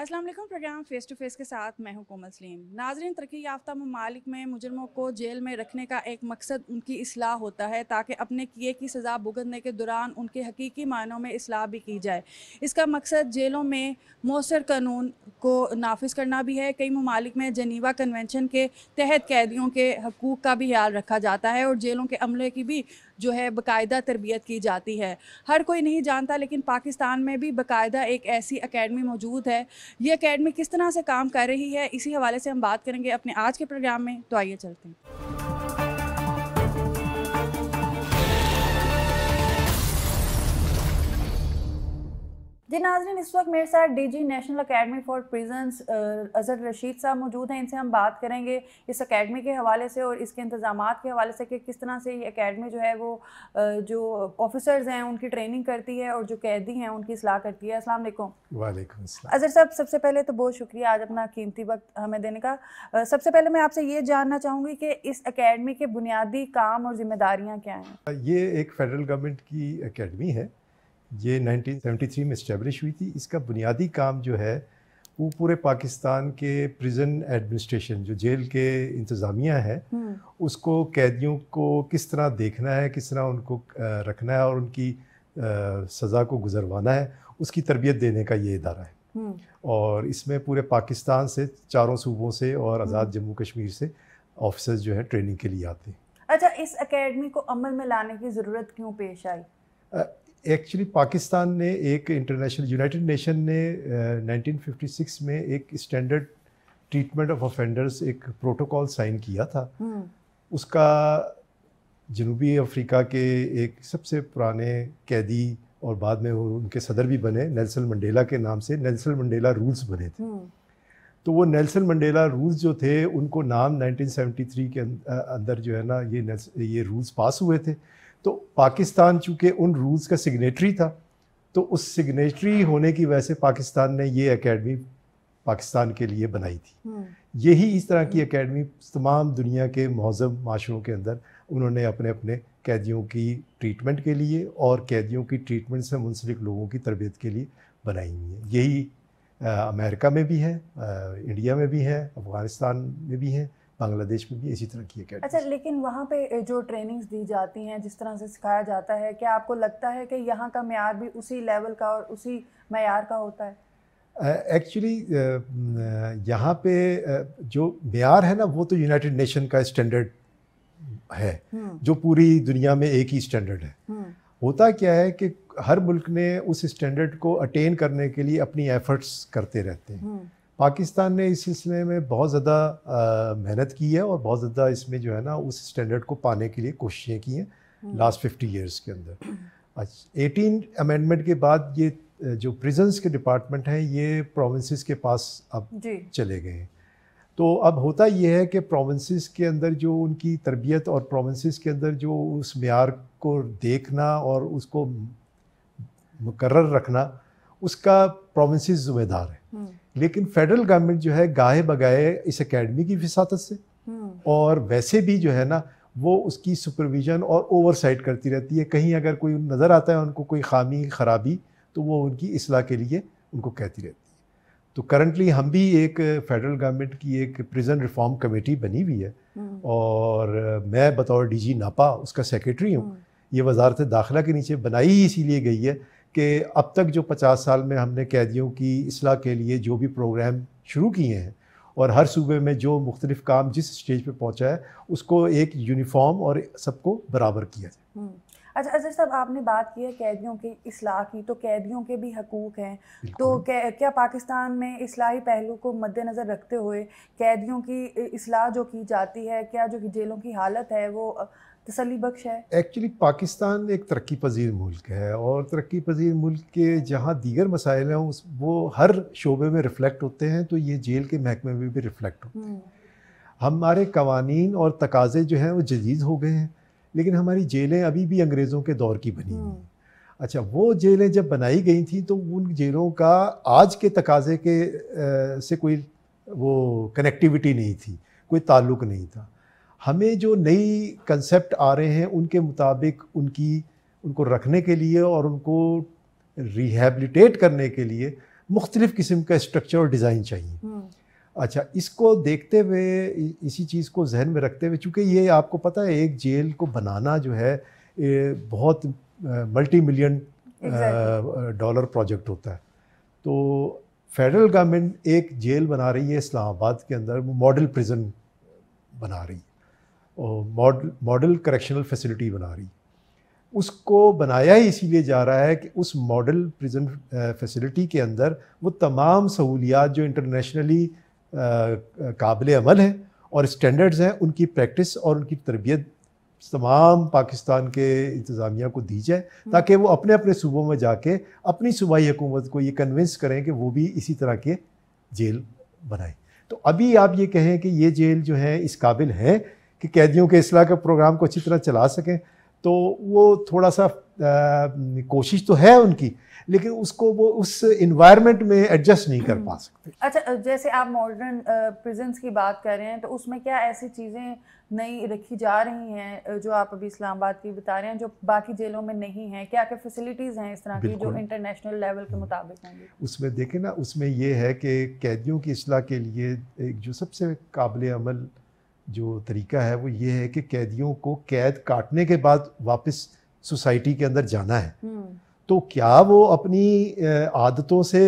अस्सलाम वालेकुम programme face to face के साथ मैं हूं कोमल सलीम नाजरन तरक्की याफ्ता ममालिक में मुजरमों को जेल में रखने का एक मकसद उनकी असलाह होता है ताकि अपने किए की सज़ा भुगतने के दौरान उनके हकीकी मानों में असलाह भी की जाए इसका मकसद जेलों में मौसर कानून को नाफिज करना भी है कई ममालिक में जनीवा कन्वेंशन के तहत कैदियों के हकूक़ का भी ख्याल रखा जाता है और जेलों के अमले की भी जो है बाकायदा तरबियत की जाती है हर कोई नहीं जानता लेकिन पाकिस्तान में भी बाकायदा एक ऐसी अकेडमी मौजूद है ये अकेडमी किस तरह से काम कर रही है इसी हवाले से हम बात करेंगे अपने आज के प्रोग्राम में तो आइए चलते हैं जी नाजरीन इस वक्त मेरे साथ DG national academy for prison Azhar Rashid sahab मौजूद हैं इनसे हम बात करेंगे इस अकेडमी के हवाले से और इसके इंतजाम के हवाले से कि किस तरह से ये अकेडमी जो है वो जो ऑफिसर्स हैं उनकी ट्रेनिंग करती है और जो कैदी हैं उनकी असलाह करती है असल वालेकुम अजहर साहब सबसे पहले तो बहुत शुक्रिया आज अपना कीमती वक्त हमें देने का सबसे पहले मैं आपसे ये जानना चाहूँगी कि इस अकेडमी के बुनियादी काम और जिम्मेदारियाँ क्या हैं ये एक फेडरल गवर्नमेंट की अकेडमी है ये 1973 में इस्टेब्लिश हुई थी इसका बुनियादी काम जो है वो पूरे पाकिस्तान के प्रिजन एडमिनिस्ट्रेशन जो जेल के इंतज़ामिया है हम्म। उसको कैदियों को किस तरह देखना है किस तरह उनको रखना है और उनकी सज़ा को गुजरवाना है उसकी तरबियत देने का ये इदारा है हम्म। और इसमें पूरे पाकिस्तान से चारों सूबों से और हम्म। आज़ाद जम्मू कश्मीर से ऑफिसर्स जो है ट्रेनिंग के लिए आते हैं अच्छा इस एकेडमी को अमल में लाने की ज़रूरत क्यों पेश आई एक्चुअली पाकिस्तान ने एक इंटरनेशनल यूनाइटेड नेशन ने uh, 1956 में एक स्टैंडर्ड ट्रीटमेंट ऑफ ऑफेंडर्स एक प्रोटोकॉल साइन किया था hmm. उसका जनूबी अफ्रीका के एक सबसे पुराने कैदी और बाद में वो उनके सदर भी बने नेल्सन मंडेला के नाम से नेल्सन मंडेला रूल्स बने थे hmm. तो वो नेल्सन मंडेला रूल्स जो थे उनको नाम 1973 के अं-, अंदर जो है ना ये ये रूल्स पास हुए थे तो पाकिस्तान चूँकि उन रूल्स का सिग्नेटरी था तो उस सिग्नेटरी होने की वजह से पाकिस्तान ने ये एकेडमी पाकिस्तान के लिए बनाई थी हम्म। यही इस तरह की एकेडमी तमाम दुनिया के महजब माशरों के अंदर उन्होंने अपने अपने कैदियों की ट्रीटमेंट के लिए और कैदियों की ट्रीटमेंट से मुंसलिक लोगों की तरबियत के लिए बनाई हुई है यही अमेरिका में भी है आ, इंडिया में भी है अफ़गानिस्तान में भी है बांग्लादेश में भी इसी तरह की अकेडमी अच्छा लेकिन वहाँ पे जो ट्रेनिंग्स दी जाती हैं जिस तरह से सिखाया जाता है क्या आपको लगता है कि यहाँ का मैार भी उसी लेवल का और उसी मैार का होता है एक्चुअली यहाँ पे जो मैार है ना वो तो यूनाइटेड नेशन का स्टैंडर्ड है हम्म। जो पूरी दुनिया में एक ही स्टैंडर्ड है हम्म। होता क्या है कि हर मुल्क ने उस स्टैंडर्ड को अटेन करने के लिए अपनी एफर्ट्स करते रहते हैं हम्म। पाकिस्तान ने इस सिलसिले में बहुत ज़्यादा मेहनत की है और बहुत ज़्यादा इसमें जो है ना उस स्टैंडर्ड को पाने के लिए कोशिशें की हैं लास्ट फिफ्टी ईयर्स के अंदर अच्छा एटीन अमेंडमेंट के बाद ये जो प्रिजन्स के डिपार्टमेंट हैं ये प्रोविंसेस के पास अब चले गए हैं तो अब होता ये है कि प्रोविंसेस के अंदर जो उनकी तरबियत और प्रोविंसेस के अंदर जो उस मैार को देखना और उसको मुकर रखना उसका प्रोविंसेस ज़िम्मेदार है हम्म। लेकिन फेडरल गवर्नमेंट जो है गाहे बगाए इस अकेडमी की विसात से हम्म। और वैसे भी जो है ना वो उसकी सुपरविजन और ओवरसाइट करती रहती है कहीं अगर कोई नज़र आता है उनको कोई खामी खराबी तो वो उनकी असलाह के लिए उनको कहती रहती है तो करंटली हम भी एक फेडरल गवर्नमेंट की एक प्रिजन रिफॉर्म कमेटी बनी हुई है हम्म। और मैं बतौर डीजी नापा उसका सेक्रेटरी हूँ हम्म। ये वजारत दाखिला के नीचे बनाई ही इसीलिए गई है कि अब तक जो 50 साल में हमने कैदियों की असलाह के लिए जो भी प्रोग्राम शुरू किए हैं और हर सूबे में जो मुख्तलिफ़ काम जिस स्टेज पर पहुँचा है उसको एक यूनिफॉर्म और सबको बराबर किया जाए हम्म। अच्छा अजहर साहब आपने बात की है कैदियों की असलाह की तो कैदियों के भी हकूक़ हैं तो क्या पाकिस्तान में असलाही पहलू को मद्देनज़र रखते हुए कैदियों की असलाह जो की जाती है क्या जो जेलों की हालत है वो तसली बख्श है एक्चुअली पाकिस्तान एक तरक्की पजीर मुल्क है और तरक्की पजीर मुल्क के जहाँ दीगर मसाइल हैं उस वो हर शोबे में रिफ्लेक्ट होते हैं तो ये जेल के महकमे में भी रिफ्लेक्ट होते हैं हम्म। हमारे कवानीन और तकाजे जो हैं वो जदीद हो गए हैं लेकिन हमारी जेलें अभी भी अंग्रेज़ों के दौर की बनी हुई हम्म। अच्छा वो जेलें जब बनाई गई थी तो उन जेलों का आज के तकाजे के आ, से कोई वो कनेक्टिविटी नहीं थी कोई ताल्लुक नहीं था हमें जो नई कंसेप्ट आ रहे हैं उनके मुताबिक उनकी उनको रखने के लिए और उनको रिहेबलीटेट करने के लिए मुख्तलिफ़ किस्म का स्ट्रक्चर और डिज़ाइन चाहिए हम्म। अच्छा इसको देखते हुए इसी चीज़ को जहन में रखते हुए चूँकि ये आपको पता है एक जेल को बनाना जो है बहुत मल्टी मिलियन डॉलर प्रोजेक्ट होता है तो फेडरल गवर्नमेंट एक जेल बना रही है इस्लामाबाद के अंदर वो मॉडल प्रिजन बना रही है मॉडल मॉडल करेक्शनल फैसिलिटी बना रही उसको बनाया ही इसीलिए जा रहा है कि उस मॉडल प्रिजन फैसिलिटी के अंदर वो तमाम सहूलियात जो इंटरनेशनली काबिल अमल हैं और स्टैंडर्ड्स हैं उनकी प्रैक्टिस और उनकी तरबियत तमाम पाकिस्तान के इंतज़ामिया को दी जाए हम्म। ताकि वो अपने अपने सूबों में जाके अपनी सूबाई हुकूमत को ये कन्विंस करें कि वो भी इसी तरह के जेल बनाए तो अभी आप ये कहें कि ये जेल जो है इस काबिल हैं कि कैदियों के असलाह के प्रोग्राम को अच्छी तरह चला सकें तो वो थोड़ा सा आ, कोशिश तो है उनकी लेकिन उसको वो उस इन्वायरमेंट में एडजस्ट नहीं कर पा सकते अच्छा जैसे आप मॉडर्न प्रिजेंस की बात कर रहे हैं तो उसमें क्या ऐसी चीज़ें नई रखी जा रही हैं जो आप अभी इस्लामाबाद की बता रहे हैं जो बाकी जेलों में नहीं है क्या क्या फैसिलिटीज़ हैं इस तरह की जो इंटरनेशनल लेवल के हम्म। मुताबिक होंगी उसमें देखें ना उसमें यह है कि कैदियों की असलाह के लिए एक जो सबसे काबिल अमल जो तरीका है वो ये है कि कैदियों को कैद काटने के बाद वापस सोसाइटी के अंदर जाना है हम्म। तो क्या वो अपनी आदतों से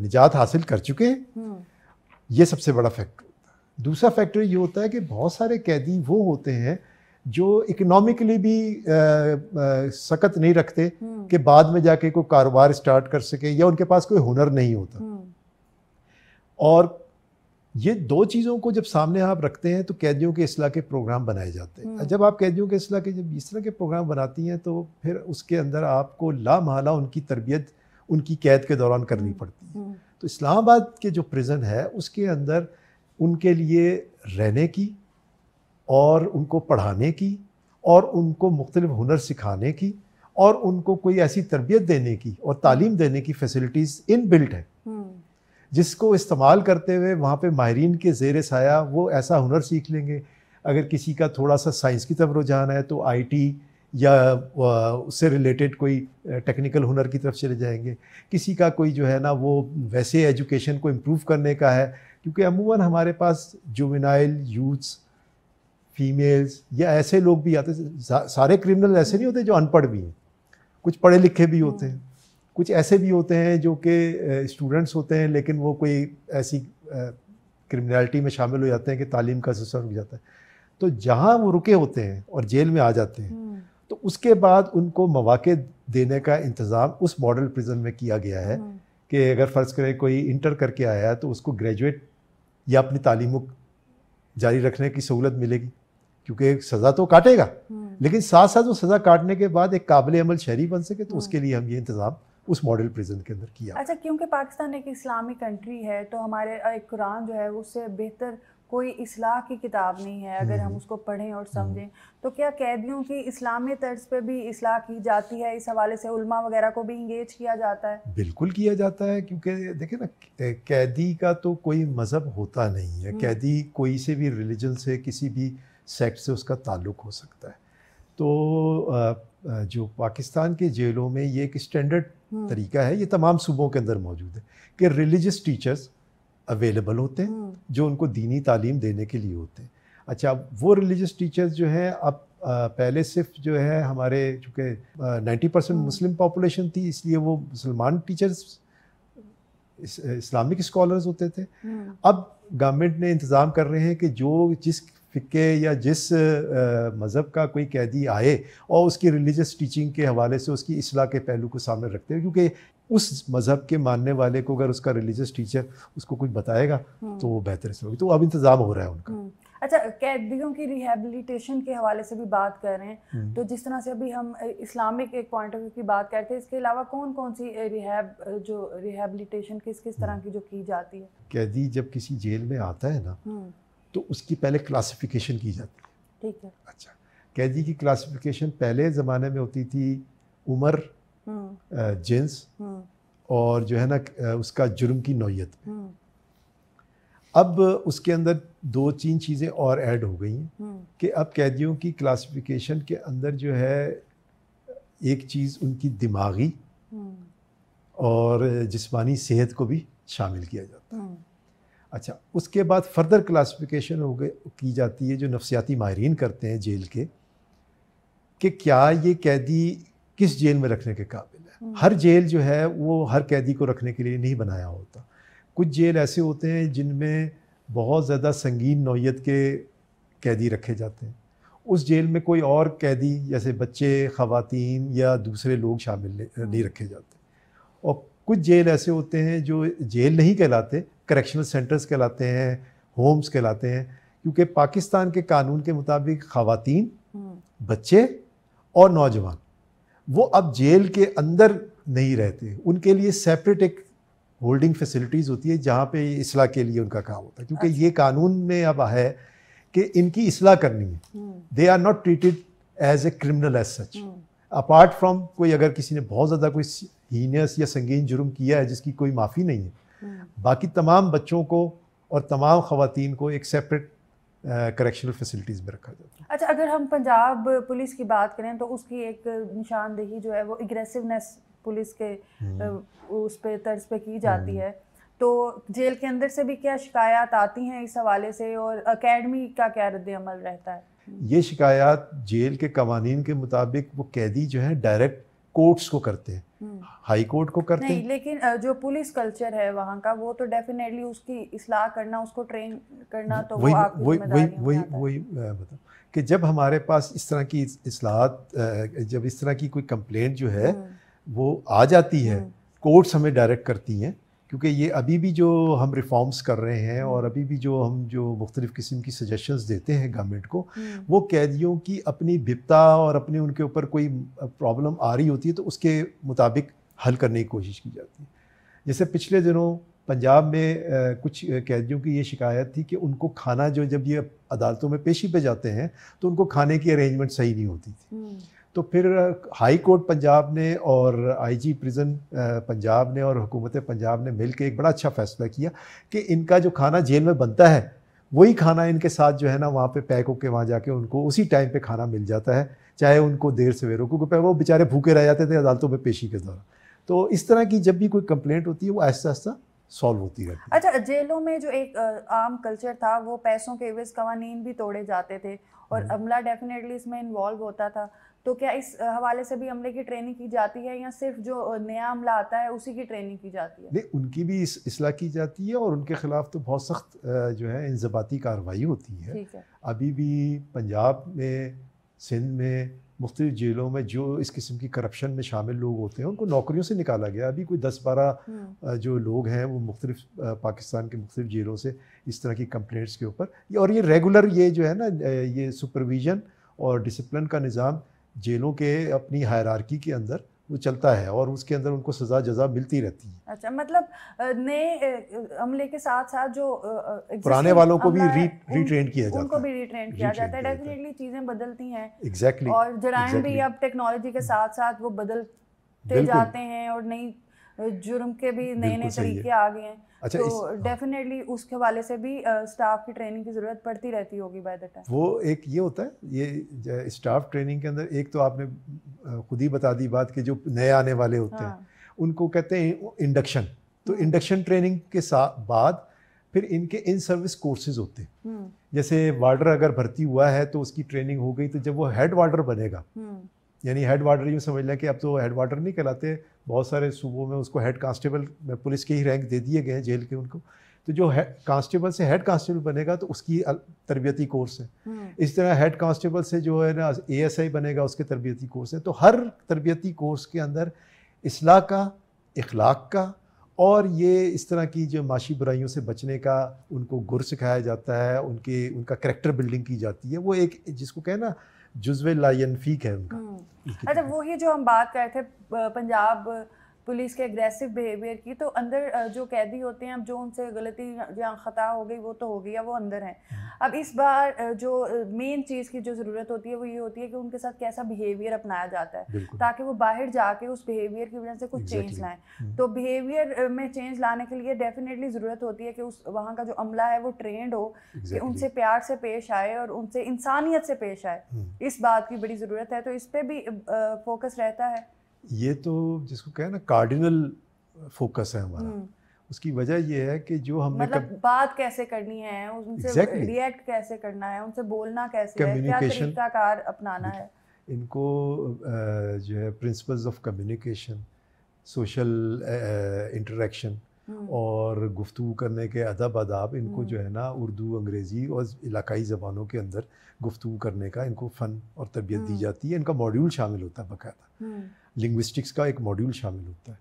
निजात हासिल कर चुके हैं हम्म। ये सबसे बड़ा फैक्टर होता है दूसरा फैक्टर ये होता है कि बहुत सारे कैदी वो होते हैं जो इकोनॉमिकली भी सख्त नहीं रखते हम्म। कि बाद में जाके कोई कारोबार स्टार्ट कर सके या उनके पास कोई हुनर नहीं होता और ये दो चीज़ों को जब सामने आप रखते हैं तो कैदियों के असलाह के प्रोग्राम बनाए जाते हैं हम्म। जब आप कैदियों के असलाह के जब इस तरह के प्रोग्राम बनाती हैं तो फिर उसके अंदर आपको माला उनकी तरबियत उनकी कैद के दौरान करनी हम्म। पड़ती है हम्म। तो इस्लामाबाद के जो प्रिज़न है उसके अंदर उनके लिए रहने की और उनको पढ़ाने की और उनको मुख्तलिफ हुनर सिखाने की और उनको कोई ऐसी तरबियत देने की और तालीम देने की फैसिलिटीज़ इन बिल्ट है जिसको इस्तेमाल करते हुए वहाँ पे माहरीन के जेर साया वो ऐसा हुनर सीख लेंगे अगर किसी का थोड़ा सा साइंस की तरफ रुझान है तो आईटी या उससे रिलेटेड कोई टेक्निकल हुनर की तरफ चले जाएंगे किसी का कोई जो है ना वो वैसे एजुकेशन को इम्प्रूव करने का है क्योंकि अमूमन हमारे पास जुवेनाइल यूथ्स फीमेल्स या ऐसे लोग भी आते सारे क्रिमिनल ऐसे नहीं होते जो अनपढ़ भी हैं कुछ पढ़े लिखे भी होते हैं कुछ ऐसे भी होते हैं जो कि स्टूडेंट्स होते हैं लेकिन वो कोई ऐसी क्रिमिनलिटी में शामिल हो जाते हैं कि तालीम का सिलसिला रुक जाता है तो जहाँ वो रुके होते हैं और जेल में आ जाते हैं हम्म। तो उसके बाद उनको मौाक़ देने का इंतज़ाम उस मॉडल प्रिजन में किया गया है हम्म। कि अगर फ़र्ज़ करें कोई इंटर करके आया है तो उसको ग्रेजुएट या अपनी तालीम जारी रखने की सहूलत मिलेगी क्योंकि सज़ा तो काटेगा हम्म। लेकिन साथ साथ वो सज़ा काटने के बाद एक काबिल अमल शहरी बन सके तो उसके लिए हम ये इंतज़ाम उस मॉडल प्रिजन के अंदर किया अच्छा क्योंकि पाकिस्तान एक इस्लामी कंट्री है तो हमारे एक कुरान जो है उससे बेहतर कोई इसलाह की किताब नहीं है अगर हम हम्म। उसको पढ़ें और हम्म। समझें तो क्या कैदियों की इस्लामी तर्ज पे भी इसलाह की जाती है इस हवाले से उल्मा वगैरह को भी इंगेज किया जाता है बिल्कुल किया जाता है क्योंकि देखें ना कैदी का तो कोई मज़हब होता नहीं है हम्म। कैदी कोई से भी रिलीजन से किसी भी सेक्ट से उसका ताल्लुक हो सकता है तो जो पाकिस्तान के जेलों में ये एक स्टैंडर्ड हम्म। तरीका है ये तमाम सूबों के अंदर मौजूद है कि रिलीजियस टीचर्स अवेलेबल होते हैं हम्म। जो उनको दीनी तालीम देने के लिए होते हैं अच्छा वो रिलीजियस टीचर्स जो हैं अब पहले सिर्फ जो है हमारे चूँकि नाइन्टी परसेंट मुस्लिम पॉपुलेशन थी इसलिए वो मुसलमान टीचर्स इस्लामिक स्कॉलर्स होते थे हम्म। अब गवर्नमेंट ने इंतज़ाम कर रहे हैं कि जो जिस फ़िक्के या जिस मज़हब का कोई कैदी आए और उसकी रिलीजस टीचिंग के हवाले से उसकी असलाह के पहलू को सामने रखते हुए क्योंकि उस मज़हब के मानने वाले को अगर उसका रिलीजस टीचर उसको कुछ बताएगा तो वो बेहतर से होगी तो अब इंतज़ाम हो रहा है उनका अच्छा कैदियों की रिहेबिलिटेशन के हवाले से भी बात कर रहे हैं तो जिस तरह से अभी हम इस्लामिक एक पॉइंट ऑफ व्यू की बात करते हैं इसके अलावा कौन कौन सी रिहैब जो रिहेबिलिटेशन किस किस तरह की जो की जाती है कैदी जब किसी जेल में आता है ना तो उसकी पहले क्लासिफिकेशन की जाती है ठीक है अच्छा कैदी की क्लासिफिकेशन पहले ज़माने में होती थी उम्र हम्म। जेंस हम्म। और जो है ना उसका जुर्म की नौीयत हम्म। अब उसके अंदर दो तीन चीज़ें और ऐड हो गई हैं कि अब कैदियों की क्लासिफिकेशन के अंदर जो है एक चीज़ उनकी दिमागी और जिस्मानी सेहत को भी शामिल किया जाता है अच्छा उसके बाद फर्दर क्लासिफिकेशन हो गए की जाती है जो नफसियाती माहरीन करते हैं जेल के कि क्या ये कैदी किस जेल में रखने के काबिल है हम्म। हर जेल जो है वो हर कैदी को रखने के लिए नहीं बनाया होता कुछ जेल ऐसे होते हैं जिनमें बहुत ज़्यादा संगीन नौीयत के कैदी रखे जाते हैं उस जेल में कोई और कैदी जैसे बच्चे खातन या दूसरे लोग शामिल नहीं हम्म। रखे जाते और कुछ जेल ऐसे होते हैं जो जेल नहीं कहलाते करेक्शनल सेंटर्स कहलाते हैं होम्स कहलाते हैं क्योंकि पाकिस्तान के कानून के मुताबिक खातन हम्म। बच्चे और नौजवान वो अब जेल के अंदर नहीं रहते उनके लिए सेपरेट एक होल्डिंग फैसिलिटीज़ होती है जहाँ पे इसलाह के लिए उनका काम होता है क्योंकि अच्छा। ये कानून में अब है कि इनकी इसलाह करनी है they are not treated as a criminal as such apart from कोई अगर किसी ने बहुत ज़्यादा कोई हीनियस या संगीन जुर्म किया है जिसकी कोई माफ़ी नहीं है बाकी तमाम बच्चों को और तमाम खातन को एक सेपरेट करेक्शनल फैसिलिटीज़ में रखा जाता है अच्छा अगर हम पंजाब पुलिस की बात करें तो उसकी एक निशानदेही जो है वो एग्रेसिवनेस पुलिस के हम्म। उस पर तर्ज पे की जाती हम्म। है तो जेल के अंदर से भी क्या शिकायत आती हैं इस हवाले से और अकेडमी का क्या रद्द अमल रहता है ये शिकायत जेल के कवानीन के मुताबिक वो कैदी जो है डायरेक्ट कोर्ट्स को करते हैं हाई हम्म। कोर्ट को करते नहीं, लेकिन जो पुलिस कल्चर है वहाँ का वो तो डेफिनेटली उसकी इसलाह करना उसको ट्रेन करना तो वही वही वही वही वही बताओ कि जब हमारे पास इस तरह की असलाहत जब इस तरह की कोई कंप्लेंट जो है हम्म। वो आ जाती है कोर्ट्स हम्म। हमें डायरेक्ट करती हैं क्योंकि ये अभी भी जो हम रिफॉर्म्स कर रहे हैं और अभी भी जो हम जो मुख्तलिफ़ किस्म की सजेशंस देते हैं गवर्नमेंट को हम्म। वो कैदियों की अपनी बिपता और अपने उनके ऊपर कोई प्रॉब्लम आ रही होती है तो उसके मुताबिक हल करने की कोशिश की जाती है जैसे पिछले दिनों पंजाब में कुछ कैदियों की ये शिकायत थी कि उनको खाना जो जब ये अदालतों में पेशी पे जाते हैं तो उनको खाने की अरेंजमेंट सही नहीं होती थी हम्म। तो फिर हाई कोर्ट पंजाब ने और आईजी प्रिजन पंजाब ने और हुकूमत पंजाब ने मिल के एक बड़ा अच्छा फैसला किया कि इनका जो खाना जेल में बनता है वही खाना इनके साथ जो है ना वहाँ पे पैक होकर वहाँ जाके उनको उसी टाइम पे खाना मिल जाता है चाहे उनको देर सवेरों क्योंकि वो बेचारे भूखे रह जाते थे अदालतों में पेशी के दौरान तो इस तरह की जब भी कोई कंप्लेंट होती है वो ऐसा ऐसा सॉल्व होती रहती है अच्छा जेलों में जो एक आम कल्चर था वो पैसों के एवज कवानीन भी तोड़े जाते थे और हम्म। अमला डेफिनेटली इसमें इन्वॉल्व होता था तो क्या इस हवाले से भी अमले की ट्रेनिंग की जाती है या सिर्फ जो नया अमला आता है उसी की ट्रेनिंग की जाती है नहीं उनकी भी इस असलाह की जाती है और उनके ख़िलाफ़ तो बहुत सख्त जो है इंजबाती कार्रवाई होती है।, है अभी भी पंजाब में सिंध में मुख्त जेलों में जो इस किस्म की करप्शन में शामिल लोग होते हैं उनको नौकरियों से निकाला गया अभी कोई दस बारह हम्म। जो लोग हैं वो मुख्तलिफ पाकिस्तान के मुख्त जेलों से इस तरह की कंप्लेंट्स के ऊपर और ये रेगुलर ये जो है ना ये सुपरविजन और डिसिप्लिन का निज़ाम जेलों के अपनी हायरार्की के अंदर वो चलता है और उसके अंदर उनको सजा जजा मिलती रहती है अच्छा मतलब नए हमले के साथ साथ जो पुराने वालों को भी री, रिट्रेन किया जाता उनको भी रिट्रेन किया जाता है डेफिनेटली चीजें बदलती हैं एग्जैक्टली exactly, और जराइम exactly. भी अब टेक्नोलॉजी के साथ साथ वो बदलते जाते हैं और नई जुर्म के भी नए नए तरीके आ गए हैं अच्छा तो डेफिनेटली हाँ। उसके वाले से भी स्टाफ की ट्रेनिंग की ज़रूरत पड़ती रहती होगी बाय द टाइम वो एक ये होता है ये स्टाफ ट्रेनिंग के अंदर एक तो आपने खुद ही बता दी बात कि जो नए आने वाले होते हाँ। हैं उनको कहते हैं इंडक्शन तो इंडक्शन हाँ। ट्रेनिंग के साथ बाद फिर इनके इन सर्विस कोर्सेज होते हैं हम्म। जैसे वार्डर अगर भर्ती हुआ है तो उसकी ट्रेनिंग हो गई तो जब वो हेड वार्डर बनेगा हम्म। यानी हेड वाटर यूँ समझ लें कि अब तो हेड वाटर नहीं कहलाते बहुत सारे सूबों में उसको हेड कांस्टेबल में पुलिस के ही रैंक दे दिए गए हैं जेल के उनको तो जो कांस्टेबल से हेड कांस्टेबल बनेगा तो उसकी तरबियती कोर्स है हम्म। इस तरह हेड कांस्टेबल से जो है ना एएसआई बनेगा उसके तरबियती कोर्स है तो हर तरबियती कोर्स के अंदर असलाह का इखलाक का और ये इस तरह की जो माशी बुराइयों से बचने का उनको गुर सिखाया जाता है उनके उनका करेक्टर बिल्डिंग की जाती है वो एक जिसको कहना ना जुजवे लाइन फीक है उनका हम्म। अच्छा वही जो हम बात कर रहे थे पंजाब पुलिस के एग्रेसिव बिहेवियर की तो अंदर जो कैदी होते हैं अब जो उनसे गलती या ख़ता हो गई वो तो हो गई है वो अंदर हैं हम्म। अब इस बार जो मेन चीज़ की जो ज़रूरत होती है वो ये होती है कि उनके साथ कैसा बिहेवियर अपनाया जाता है ताकि वो बाहर जाके उस बिहेवियर की वजह से कुछ चेंज लाएँ हम्म। तो बिहेवियर में चेंज लाने के लिए डेफिनेटली ज़रूरत होती है कि उस वहाँ का जो अमला है वो ट्रेंड हो कि उनसे प्यार से पेश आए और उनसे इंसानियत से पेश आए हम्म। इस बात की बड़ी ज़रूरत है तो इस पर भी फोकस रहता है ये तो जिसको कहें ना कार्डिनल फोकस है हमारा हम्म। उसकी वजह यह है कि जो हमने मतलब कब... बात कैसे करनी है उनसे exactly. रिएक्ट कैसे करना है उनसे बोलना कैसे है क्या कार अपनाना है इनको जो है principles of communication social interaction हम्म। और गुफ्तु करने के अदब अदाब इनको हम्म। जो है ना उर्दू अंग्रेज़ी और इलाकई ज़बानों के अंदर गुफ्तु करने का इनको फ़न और तरबियत दी हम्म। जाती है इनका मॉड्यूल शामिल होता है बाकायदा लिंग्विस्टिक्स का एक मॉड्यूल शामिल होता है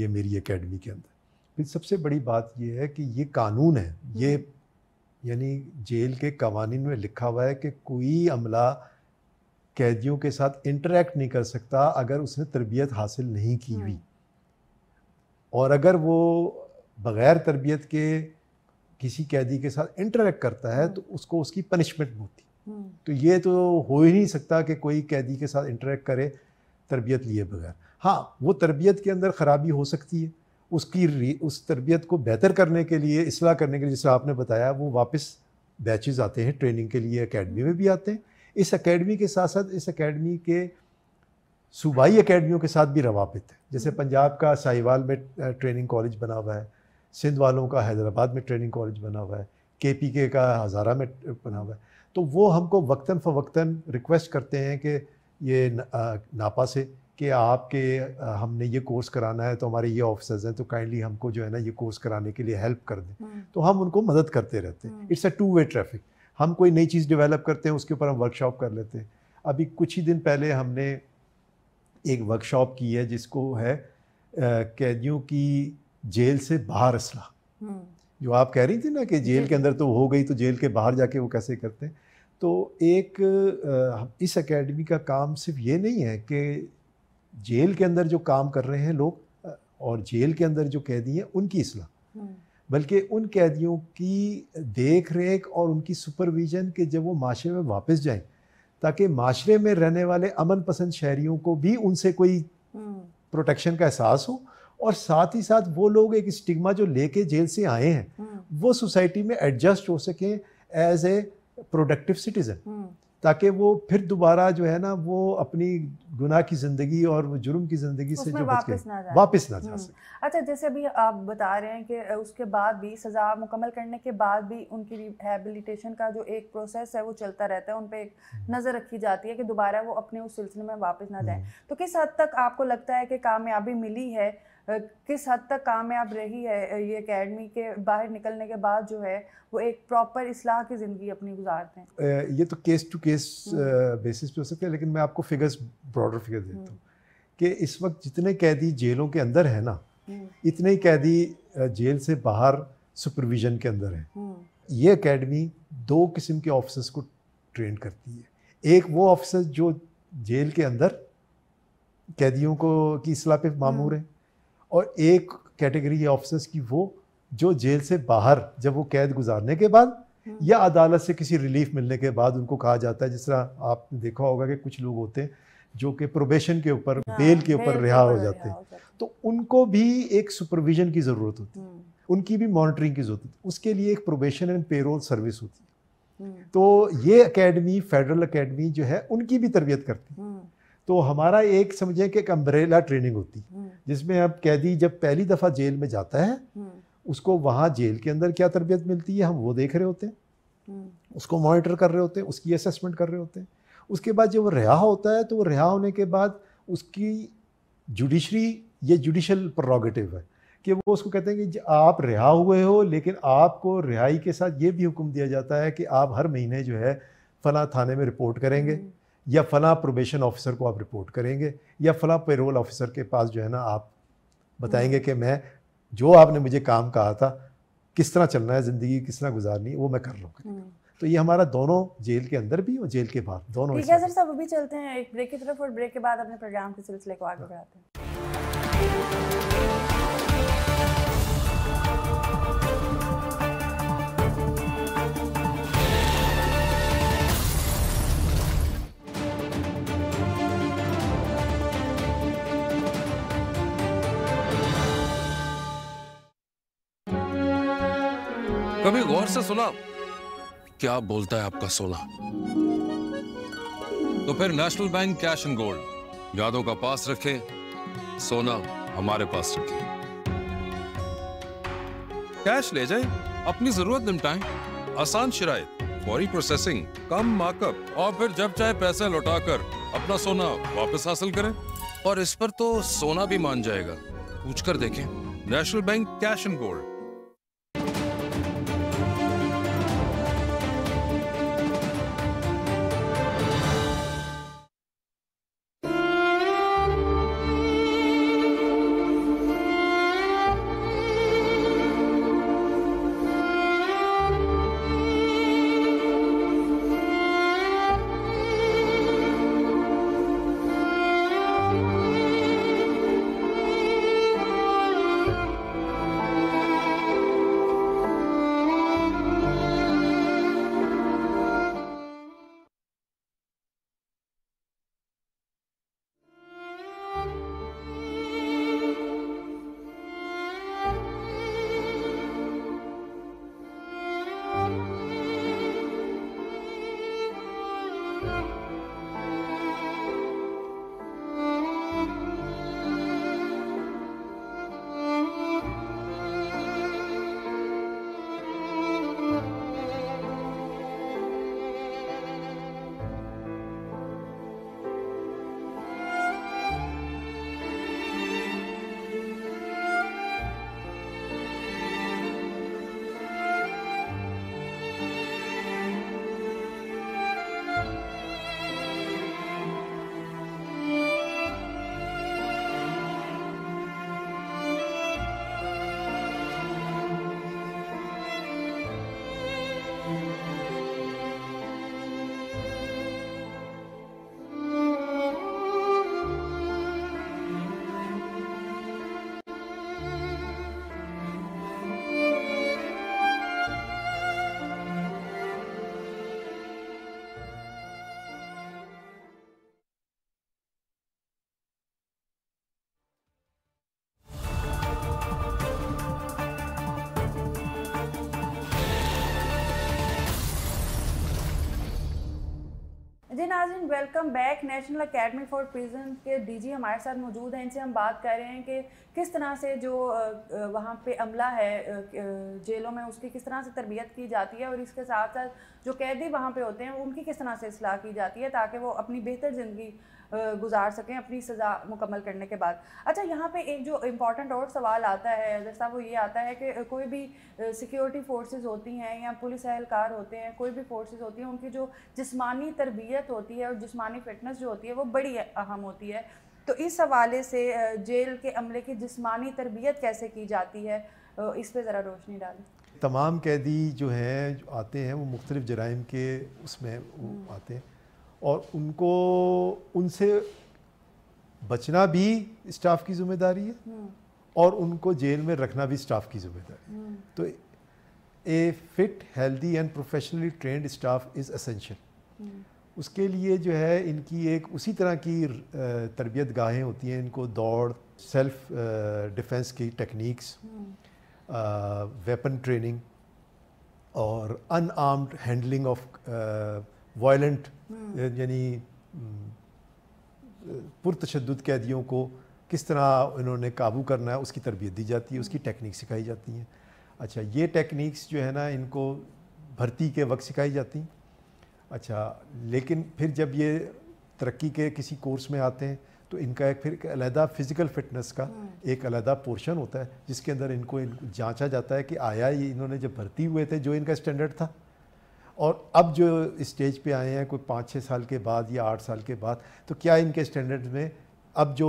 ये मेरी एकेडमी के अंदर फिर सबसे बड़ी बात यह है कि ये कानून है ये यानी जेल के कवानीन में लिखा हुआ है कि कोई अमला कैदियों के साथ इंटरेक्ट नहीं कर सकता अगर उसने तरबियत हासिल नहीं की हुई और अगर वो बग़ैर तरबियत के किसी कैदी के साथ इंटरेक्ट करता है तो हम्म। उसको उसकी पनिशमेंट होती हम्म। तो ये तो हो ही नहीं सकता कि कोई कैदी के साथ इंटरेक्ट करे तरबियत लिए बगैर हाँ वो तरबियत के अंदर ख़राबी हो सकती है उसकी उस तरबियत को बेहतर करने के लिए असलाह करने के लिए जैसे आपने बताया वो वापस बैचेज़ आते हैं ट्रेनिंग के लिए अकेडमी में भी आते हैं इस अकेडमी के साथ साथ इस अकेडमी के सूबाई अकेडमियों के साथ भी रवाबित है जैसे पंजाब का साहिवाल में ट्रेनिंग कॉलेज बना हुआ है सिंध वालों का हैदराबाद में ट्रेनिंग कॉलेज बना हुआ है के पी के का हज़ारा में बना हुआ है तो वो हमको वक्ता फ़वक्ता रिक्वेस्ट करते हैं कि ये नापा से कि आपके हमने ये कोर्स कराना है तो हमारे ये ऑफिसर्स हैं तो काइंडली हमको जो है ना ये कोर्स कराने के लिए हेल्प कर दें हम्म। तो हम उनको मदद करते रहते हैं it's a two way traffic हम कोई नई चीज़ डेवलप करते हैं उसके ऊपर हम वर्कशॉप कर लेते हैं अभी कुछ ही दिन पहले हमने एक वर्कशॉप की है जिसको है कैदियों की जेल से बाहर असला हम्म। जो आप कह रही थी ना कि जेल के अंदर तो हो गई तो जेल के बाहर जाके वो कैसे करते हैं तो एक इस एकेडमी का काम सिर्फ ये नहीं है कि जेल के अंदर जो काम कर रहे हैं लोग और जेल के अंदर जो कैदी हैं उनकी असलाह हम्म। बल्कि उन कैदियों की देख रेख और उनकी सुपरविजन के जब वो माशरे में वापस जाएं ताकि माशरे में रहने वाले अमन पसंद शहरीों को भी उनसे कोई प्रोटेक्शन हम्म। का एहसास हो और साथ ही साथ वो लोग एक स्टिग्मा जो लेके जेल से आए हैं हम्म। वो सोसाइटी में एडजस्ट हो सकें एज ए प्रोडक्टिव सिटीज़न ताकि वो फिर दोबारा जो है ना वो अपनी गुनाह की ज़िंदगी और वो जुर्म की ज़िंदगी से जो वापस ना जाए वापस ना जा हम्म। सके अच्छा जैसे अभी आप बता रहे हैं कि उसके बाद भी सज़ा मुकम्मल करने के बाद भी उनकी रिहेबिलिटेशन का जो एक प्रोसेस है वो चलता रहता है उन पर एक हम्म। नज़र रखी जाती है कि दोबारा वो अपने उस सिलसिले में वापस ना जाए हम्म। तो किस हद तक आपको लगता है कि कामयाबी मिली है किस हद तक कामयाब रही है ये अकेडमी के बाहर निकलने के बाद जो है वो एक प्रॉपर इसलाह की ज़िंदगी अपनी गुजारते हैं ये तो केस टू केस बेसिस पे हो सकता है लेकिन मैं आपको फिगर्स ब्रॉडर फिगर देता हम्म। हूँ कि इस वक्त जितने कैदी जेलों के अंदर है ना हम्म। इतने ही कैदी जेल से बाहर सुपरविजन के अंदर है हम्म। ये अकेडमी दो किस्म के ऑफिसर्स को ट्रेन करती है एक वो ऑफिसर जो जेल के अंदर कैदियों को की असलाह पे मामूर है और एक कैटेगरी है ऑफिसर्स की वो जो जेल से बाहर जब वो कैद गुजारने के बाद हम्म। या अदालत से किसी रिलीफ मिलने के बाद उनको कहा जाता है जिस तरह आपने देखा होगा कि कुछ लोग होते हैं जो कि प्रोबेशन के ऊपर बेल हाँ, के ऊपर रिहा हो जाते हैं तो उनको भी एक सुपरविजन की ज़रूरत होती है हम्म। उनकी भी मॉनिटरिंग की ज़रूरत होती है उसके लिए एक प्रोबेशन एंड पेरोल सर्विस होती है हम्म। तो ये अकेडमी फेडरल अकेडमी जो है उनकी भी तरबियत करती है तो हमारा एक समझे कि एक अम्ब्रेला ट्रेनिंग होती हम्म। जिसमें अब कैदी जब पहली दफ़ा जेल में जाता है हम्म। उसको वहाँ जेल के अंदर क्या तरबियत मिलती है हम वो देख रहे होते हैं हम्म। उसको मॉनिटर कर रहे होते हैं उसकी असेसमेंट कर रहे होते हैं उसके बाद जब वो रिहा होता है तो वो रिहा होने के बाद उसकी जुडिशरी ये जुडिशल प्रोगेटिव है कि वो उसको कहते हैं कि आप रिहा हुए हो लेकिन आपको रिहाई के साथ ये भी हुक्म दिया जाता है कि आप हर महीने जो है फ़ला थाने में रिपोर्ट करेंगे या फ़ला प्रोबेशन ऑफिसर को आप रिपोर्ट करेंगे या फ़ला पेरोल ऑफिसर के पास जो है ना आप बताएंगे कि मैं जो आपने मुझे काम कहा था किस तरह चलना है ज़िंदगी किस तरह गुजारनी है वो मैं कर लूँगा हम्म। तो ये हमारा दोनों जेल के अंदर भी और जेल के बाहर दोनों ठीक है सर सब अभी चलते हैं एक ब्रेक की तरफ और ब्रेक के बाद अपने प्रोग्राम के सिलसिले को आगे बढ़ाते हैं कभी गौर से सुना क्या बोलता है आपका सोना तो फिर National Bank cash and gold यादों का पास रखे सोना हमारे पास रखे कैश ले जाए अपनी जरूरत निपटाएं आसान शराय फॉरी प्रोसेसिंग कम मार्कअप और फिर जब चाहे पैसे लौटाकर अपना सोना वापस हासिल करें और इस पर तो सोना भी मान जाएगा पूछकर देखें National Bank cash and gold नाजिन welcome back national academy for prison के डीजी हमारे साथ मौजूद हैं इनसे हम बात कर रहे हैं कि किस तरह से जो वहाँ पे अमला है जेलों में उसकी किस तरह से तरबियत की जाती है और इसके साथ साथ जो कैदी वहाँ पे होते हैं उनकी किस तरह से असलाह की जाती है ताकि वो अपनी बेहतर ज़िंदगी गुजार सकें अपनी सज़ा मुकम्मल करने के बाद अच्छा यहाँ पे एक जो इम्पॉर्टेंट और सवाल आता है अजहर साहब वो ये आता है कि कोई भी सिक्योरिटी फोर्सेस होती हैं या पुलिस एहलकार होते हैं कोई भी फोर्सेस होती हैं उनकी जो जिस्मानी तरबियत होती है और जिस्मानी फिटनेस जो होती है वो बड़ी अहम होती है तो इस हवाले से जेल के अमले की जिसमानी तरबियत कैसे की जाती है इस पर ज़रा रोशनी डालें तमाम कैदी जो हैं जो आते हैं वो मुख्तलिफ़ जराइम के उसमें हम्म। आते हैं और उनको उनसे बचना भी स्टाफ की जिम्मेदारी है हम्म। और उनको जेल में रखना भी स्टाफ की जिम्मेदारी है हम्म। तो a fit healthy and professionally trained staff is essential हम्म। उसके लिए जो है इनकी एक उसी तरह की तरबियत गाहें होती हैं इनको दौड़ सेल्फ डिफेंस की टेक्निक्स वेपन ट्रेनिंग और अनआर्म्ड हैंडलिंग ऑफ वायलेंट यानी पुरतशद कैदियों को किस तरह इन्होंने काबू करना है उसकी तरबियत दी जाती है hmm. उसकी टेक्निक सिखाई जाती हैं अच्छा ये टेक्निक्स जो है ना इनको भर्ती के वक्त सिखाई जाती अच्छा लेकिन फिर जब ये तरक्की के किसी कोर्स में आते हैं तो इनका एक फिर अलहदा फ़िज़िकल फ़िटनेस का hmm. एक अलहदा पोर्शन होता है जिसके अंदर इनको, जाँचा जांचा जाता है कि आया ये इन्होंने जब भर्ती हुए थे जो इनका स्टैंडर्ड था और अब जो स्टेज पे आए हैं कोई पाँच छः साल के बाद या आठ साल के बाद तो क्या इनके स्टैंडर्ड में अब जो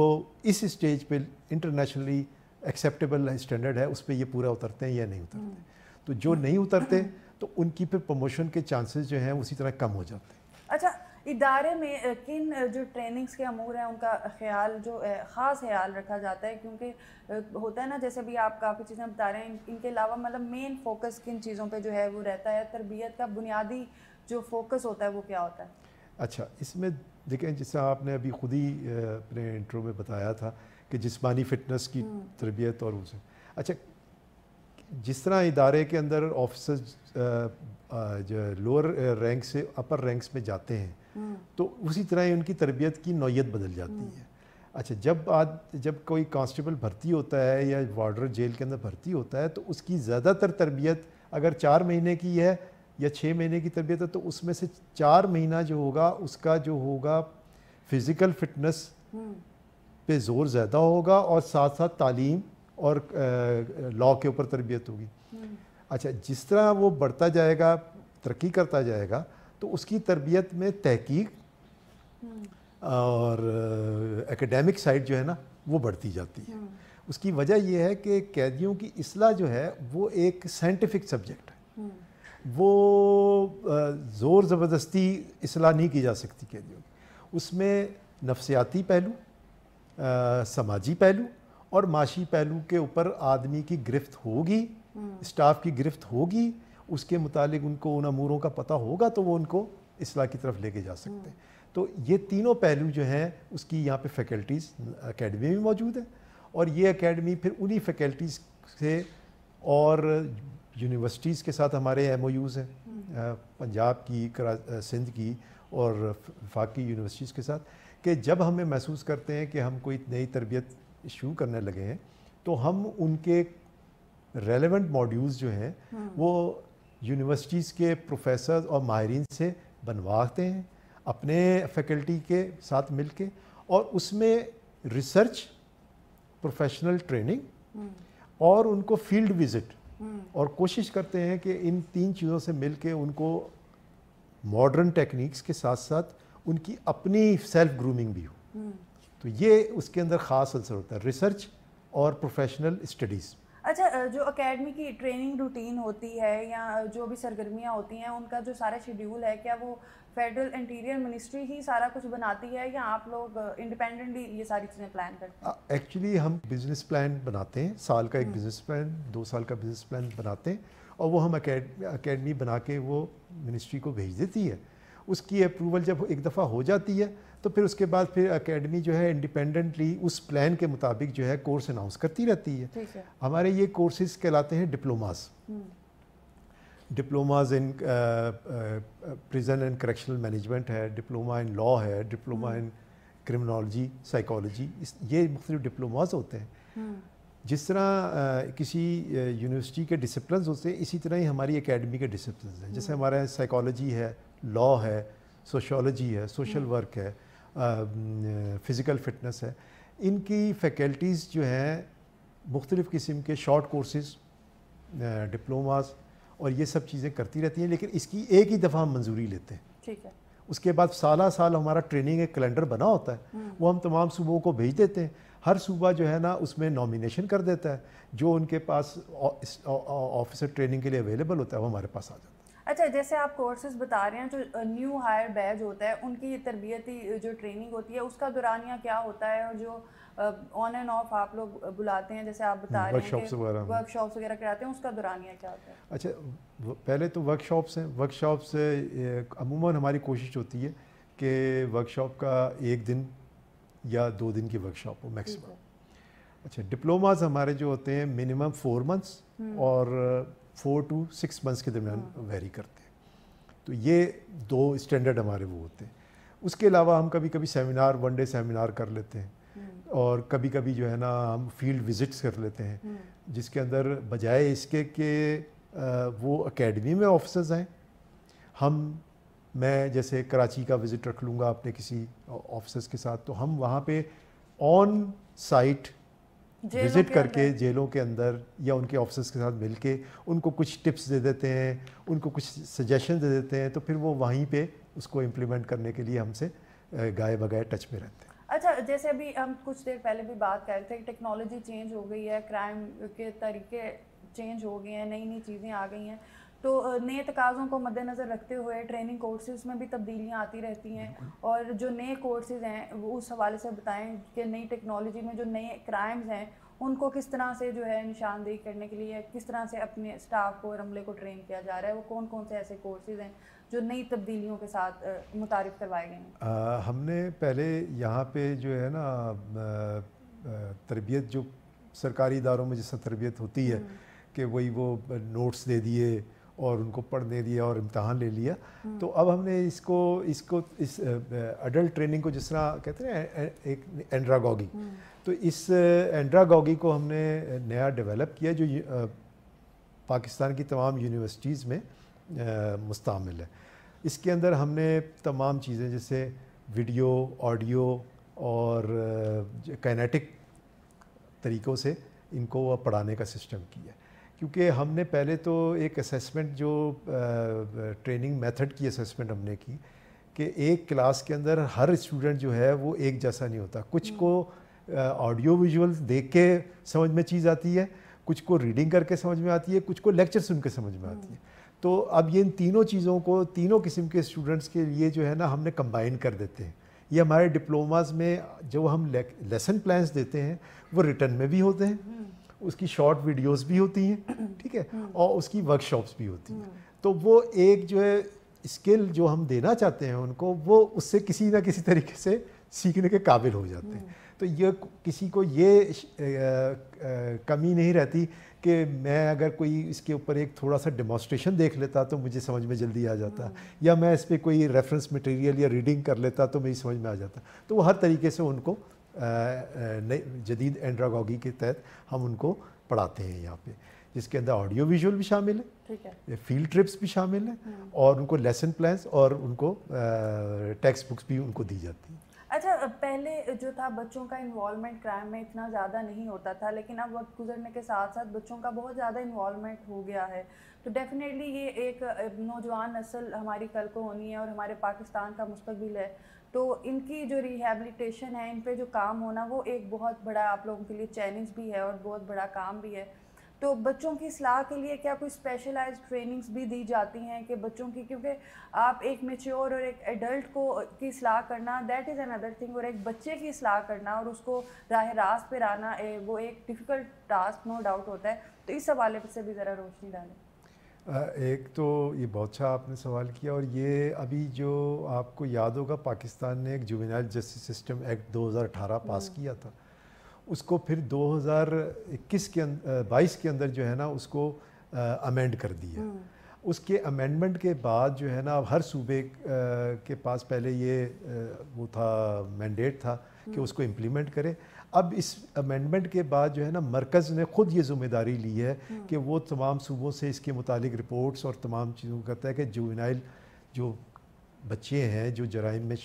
इस स्टेज पे इंटरनेशनली एक्सेप्टेबल स्टैंडर्ड है उस पर ये पूरा उतरते हैं या नहीं उतरते हम्म। तो जो नहीं उतरते तो उनकी फिर प्रमोशन के चांसेस जो हैं उसी तरह कम हो जाते हैं अच्छा इदारे में किन जो ट्रेनिंग्स के अमूर हैं उनका ख्याल जो ख़ास ख्याल रखा जाता है क्योंकि होता है ना जैसे भी आप काफ़ी चीज़ें बता रहे हैं इनके अलावा मतलब मेन फोकस किन चीज़ों पे जो है वो रहता है तरबियत का बुनियादी जो फोकस होता है वो क्या होता है अच्छा इसमें देखें जैसे आपने अभी खुद ही अपने इंटरव्यू में बताया था कि जिसमानी फ़िटनेस की हम्म। तरबियत और उसे अच्छा जिस तरह इदारे के अंदर ऑफिसर्स जो लोअर रैंक से अपर रैंक्स में जाते हैं हम्म। तो उसी तरह ही उनकी तरबियत की नौीयत बदल जाती हम्म। है अच्छा जब आज जब कोई कांस्टेबल भर्ती होता है या वार्डर जेल के अंदर भर्ती होता है तो उसकी ज़्यादातर तरबियत अगर चार महीने की है या छः महीने की तरबियत है तो उसमें से चार महीना जो होगा उसका जो होगा फिज़िकल फिटनेस हम्म। पे ज़ोर ज़्यादा होगा और साथ साथ तालीम और लॉ के ऊपर तरबियत होगी अच्छा जिस तरह वो बढ़ता जाएगा तरक्की करता जाएगा तो उसकी तरबियत में तहकीक और एकेडमिक साइड जो है ना वो बढ़ती जाती है उसकी वजह यह है कि कैदियों की असलाह जो है वो एक साइंटिफिक सब्जेक्ट है वो ज़ोर ज़बरदस्ती असलाह नहीं की जा सकती कैदियों की उसमें नफसियाती पहलू समाजी पहलू और माशी पहलू के ऊपर आदमी की गिरफ्त होगी हम्म। स्टाफ की गिरफ्त होगी उसके मुतालिक उनको उन अमूरों का पता होगा तो वो उनको इसलाह की तरफ लेके जा सकते हैं हम्म। तो ये तीनों पहलू जो हैं उसकी यहाँ पे फैकल्टीज़ अकेडमी में मौजूद है और ये अकेडमी फिर उन्हीं फैकल्टीज़ से और यूनिवर्सिटीज़ के साथ हमारे एम हैं हम्म। पंजाब की सिंध की और फाकी यूनिवर्सिटीज़ के साथ कि जब हमें महसूस करते हैं कि हम कोई नई तरबियत इशू करने लगे हैं तो हम उनके रेलेवेंट मॉड्यूल्स जो हैं हाँ। वो यूनिवर्सिटीज़ के प्रोफेसर और माहरीन से बनवाते हैं अपने फैकल्टी के साथ मिल के और उसमें रिसर्च प्रोफेशनल ट्रेनिंग और उनको फील्ड विज़िट हाँ। और कोशिश करते हैं कि इन तीन चीज़ों से मिल के उनको मॉडर्न टेक्निक्स के साथ साथ उनकी अपनी सेल्फ ग्रूमिंग भी हो हाँ। तो ये उसके अंदर ख़ास असर होता है रिसर्च और प्रोफेशनल स्टडीज़ अच्छा जो अकेडमी की ट्रेनिंग रूटीन होती है या जो भी सरगर्मियाँ होती हैं उनका जो सारा शेड्यूल है क्या वो फेडरल इंटीरियर मिनिस्ट्री ही सारा कुछ बनाती है या आप लोग इंडिपेंडेंटली ये सारी चीज़ें प्लान करते हैं एक्चुअली हम बिज़नेस प्लान बनाते हैं साल का एक बिज़नेस हम्म। प्लान दो साल का बिज़नेस प्लान बनाते हैं और वो हम अकेडमी बना के वो मिनिस्ट्री को भेज देती है उसकी अप्रूवल जब एक दफ़ा हो जाती है तो फिर उसके बाद फिर एकेडमी जो है इंडिपेंडेंटली उस प्लान के मुताबिक जो है कोर्स अनाउंस करती रहती है, है। हमारे ये कोर्सेज कहलाते हैं diplomas diplomas in prison and correctional management है डिप्लोमा इन लॉ है डिप्लोमा इन क्रिमिनोलॉजी साइकोलॉजी ये मुख्तु डिप्लोमाज होते हैं हम्म। जिस तरह uh, किसी यूनिवर्सिटी uh, के डिसिप्लिन होते हैं इसी तरह ही हमारी एकेडमी के डिसिप्लिन हैं जैसे हम्म। हमारे साइकोलॉजी है लॉ है सोशोलॉजी है सोशल वर्क हम्म। है फ़िज़िकल फ़िटनेस है इनकी फैकल्टीज़ जो हैं मुख्तलिफ़ किस्म के शॉर्ट कोर्सेज डिप्लोमास और ये सब चीज़ें करती रहती हैं लेकिन इसकी एक ही दफ़ा हम मंजूरी लेते हैं ठीक है उसके बाद साल साल हमारा ट्रेनिंग एक कैलेंडर बना होता है हम्म। वो हम तमाम सूबों को भेज देते हैं हर सूबा जो है ना उसमें नॉमिनेशन कर देता है जो उनके पास ऑफिसर ट्रेनिंग के लिए अवेलेबल होता है वो हमारे पास आ जाता है अच्छा जैसे आप कोर्सेज बता रहे हैं जो न्यू हायर बैच होता है उनकी तरबियती जो ट्रेनिंग होती है उसका दौरानिया क्या होता है और जो ऑन एंड ऑफ आप लोग बुलाते हैं जैसे आप बता हम्म, रहे हैं वर्कशॉप्स वगैरह कराते हैं उसका दौरानिया क्या होता है अच्छा पहले तो वर्कशॉप्स हैं वर्कशॉप से अमूमन हमारी कोशिश होती है कि वर्कशॉप का एक दिन या दो दिन की वर्कशॉप हो मैक्सिमम अच्छा डिप्लोमाज हमारे जो होते हैं मिनिमम फोर मंथ्स और फोर टू सिक्स मंथ्स के दरमियान वेरी हाँ। करते हैं तो ये दो स्टैंडर्ड हमारे वो होते हैं उसके अलावा हम कभी कभी सेमिनार वन डे सेमिनार कर लेते हैं हम्म। और कभी कभी जो है ना हम फील्ड विजिट्स कर लेते हैं हम्म। जिसके अंदर बजाय इसके कि वो एकेडमी में ऑफिसर्स हैं हम मैं जैसे कराची का विज़िट रख लूँगा अपने किसी ऑफिसर्स के साथ तो हम वहाँ पे ऑन साइट विजिट करके जेलों के अंदर या उनके ऑफिसर्स के साथ मिलके उनको कुछ टिप्स दे देते हैं उनको कुछ सजेशन दे देते हैं तो फिर वो वहीं पे उसको इम्प्लीमेंट करने के लिए हमसे गाय बगाए टच में रहते हैं अच्छा जैसे अभी हम कुछ देर पहले भी बात कर रहे थे टेक्नोलॉजी चेंज हो गई है क्राइम के तरीके चेंज हो गए हैं नई नई चीज़ें आ गई हैं तो नए तकाज़ों को मद्देनज़र रखते हुए ट्रेनिंग कोर्सेज़ में भी तब्दीलियाँ आती रहती हैं और जो नए कोर्सेज़ हैं वो उस हवाले से बताएं कि नई टेक्नोलॉजी में जो नए क्राइम्स हैं उनको किस तरह से जो है निशानदेही करने के लिए किस तरह से अपने स्टाफ को और अमले को ट्रेन किया जा रहा है वो कौन कौन से ऐसे कोर्सेज़ हैं जो नई तब्दीलियों के साथ मुतारफ़ करवाए गए हैं हमने पहले यहाँ पे जो है ना तरबियत जो सरकारी इदारों में जिससे तरबियत होती है हम्म। कि वही वो नोट्स दे दिए और उनको पढ़ने दिया और इम्तहान ले लिया हम्म। तो अब हमने इसको इसको इस अडल्ट ट्रेनिंग को जिस तरह कहते हैं एक एंड्रागॉगी हम्म। तो इस एंड्रागॉगी को हमने नया डेवलप किया जो पाकिस्तान की तमाम यूनिवर्सिटीज़ में मुस्तमिल है इसके अंदर हमने तमाम चीज़ें जैसे वीडियो ऑडियो और कैनेटिक तरीक़ों से इनको पढ़ाने का सिस्टम किया क्योंकि हमने पहले तो एक असेसमेंट जो ट्रेनिंग मेथड की असेसमेंट हमने की कि एक क्लास के अंदर हर स्टूडेंट जो है वो एक जैसा नहीं होता कुछ हम्म। को ऑडियो विजुअल देख के समझ में चीज़ आती है कुछ को रीडिंग करके समझ में आती है कुछ को लेक्चर सुन के समझ में आती हम्म। है तो अब ये इन तीनों चीज़ों को तीनों किस्म के स्टूडेंट्स के लिए जो है ना हमने कंबाइन कर देते हैं ये हमारे डिप्लोमाज में जो हम लेसन प्लान्स देते हैं वो रिटर्न में भी होते हैं हम्म। उसकी शॉर्ट वीडियोस भी होती हैं ठीक है हम्म। और उसकी वर्कशॉप्स भी होती हैं हम्म। तो वो एक जो है स्किल जो हम देना चाहते हैं उनको वो उससे किसी ना किसी तरीके से सीखने के काबिल हो जाते हैं हम्म। तो ये किसी को ये कमी नहीं रहती कि मैं अगर कोई इसके ऊपर एक थोड़ा सा डेमोस्ट्रेशन देख लेता तो मुझे समझ में जल्दी आ जाता या मैं इस पर कोई रेफरेंस मटेरियल या रीडिंग कर लेता तो मेरी समझ में आ जाता तो वो हर तरीके से उनको जदीद एंड्रागोगी के तहत हम उनको पढ़ाते हैं यहाँ पे जिसके अंदर ऑडियो विजुअल भी शामिल है ठीक है फील्ड ट्रिप्स भी शामिल है हम्म। और उनको लेसन प्लान्स और उनको टेक्स्ट बुक्स भी उनको दी जाती हैं अच्छा पहले जो था बच्चों का इन्वॉलमेंट क्राइम में इतना ज़्यादा नहीं होता था लेकिन अब वक्त गुजरने के साथ साथ बच्चों का बहुत ज़्यादा इन्वॉलमेंट हो गया है तो डेफिनेटली ये एक नौजवान नस्ल हमारी कल को होनी है और हमारे पाकिस्तान का मुस्तबिल है तो इनकी जो रिहेबलीटेशन है इन पर जो काम होना वो एक बहुत बड़ा आप लोगों के लिए चैलेंज भी है और बहुत बड़ा काम भी है तो बच्चों की सलाह के लिए क्या कोई स्पेशलाइज ट्रेनिंग्स भी दी जाती हैं कि बच्चों की क्योंकि आप एक मेच्योर और एक एडल्ट को की सलाह करना दैट इज़ अनदर थिंग और एक बच्चे की सलाह करना और उसको राह रास्त पर आना वो एक डिफ़िकल्ट टास्क नो डाउट होता है तो इस हवाले से भी ज़रा रोशनी डालें एक तो ये बहुत अच्छा आपने सवाल किया और ये अभी जो आपको याद होगा पाकिस्तान ने एक juvenile justice system act 2018 pass किया था उसको फिर 2021 के अं-, बाईस के अंदर जो है ना उसको अमेंड कर दिया हम्म। उसके अमेंडमेंट के बाद जो है ना अब हर सूबे के पास पहले ये वो था मैंडेट था कि हम्म। उसको इम्प्लीमेंट करे अब इस अमेंडमेंट के बाद जो है ना मरकज़ ने ख़ुद ये जिम्मेदारी ली है हम्म। कि वो तमाम सूबों से इसके मुतालिक रिपोर्ट्स और तमाम चीज़ों को कहता है कि जुवेनाइल जो बच्चे हैं जो जराइम में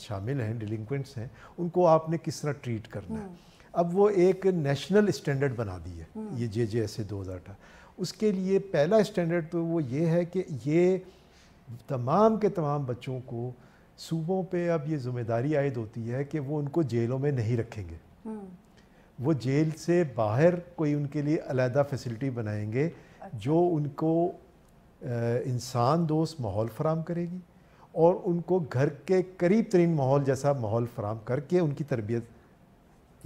शामिल हैं डिलिंक्वेंट्स हैं उनको आपने किस तरह ट्रीट करना है हम्म। अब वो एक नेशनल स्टैंडर्ड बना दी है हम्म। ये जे जे एस ए दो हज़ार अठारह उसके लिए पहला स्टैंडर्ड तो वो ये है कि ये तमाम के तमाम बच्चों को सूबों पे अब ये जिम्मेदारी आयद होती है कि वो उनको जेलों में नहीं रखेंगे वो जेल से बाहर कोई उनके लिए अलहदा फैसिलिटी बनाएंगे अच्छा। जो उनको इंसान दोस्त माहौल फराम करेगी और उनको घर के करीब तरीन माहौल जैसा माहौल फराम करके उनकी तरबियत